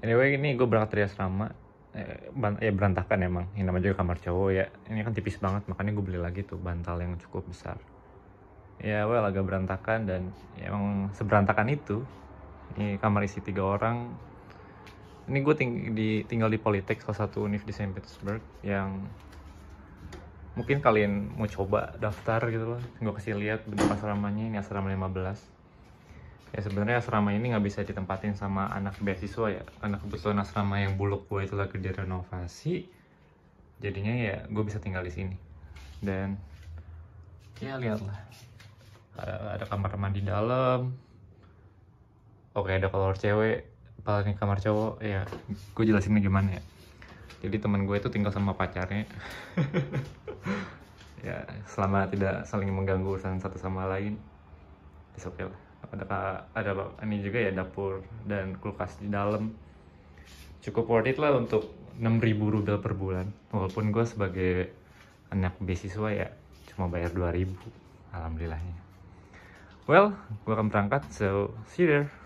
anyway ini gue berangkat dari asrama eh, ya berantakan emang ini namanya juga kamar cowok ya ini kan tipis banget makanya gue beli lagi tuh bantal yang cukup besar ya well agak berantakan dan ya, emang seberantakan itu ini kamar isi tiga orang ini gue ting di, tinggal di politik salah satu univ di St. Petersburg yang mungkin kalian mau coba daftar gitu loh gue kasih lihat bentuk asramanya ini asrama 15 ya sebenarnya asrama ini nggak bisa ditempatin sama anak beasiswa ya karena kebetulan asrama yang buluk gue itu lagi direnovasi jadinya ya gue bisa tinggal di sini dan ya lihatlah ada, ada kamar mandi dalam oke ada kolor cewek paling kamar cowok ya gue jelasin jelasinnya gimana ya jadi teman gue itu tinggal sama pacarnya ya selama tidak saling mengganggu urusan satu sama lain oke okay ya lah ada ada ini juga ya dapur dan kulkas di dalam cukup worth it lah untuk 6000 rubel per bulan walaupun gue sebagai anak beasiswa ya cuma bayar 2000 alhamdulillahnya well gue akan berangkat so see you there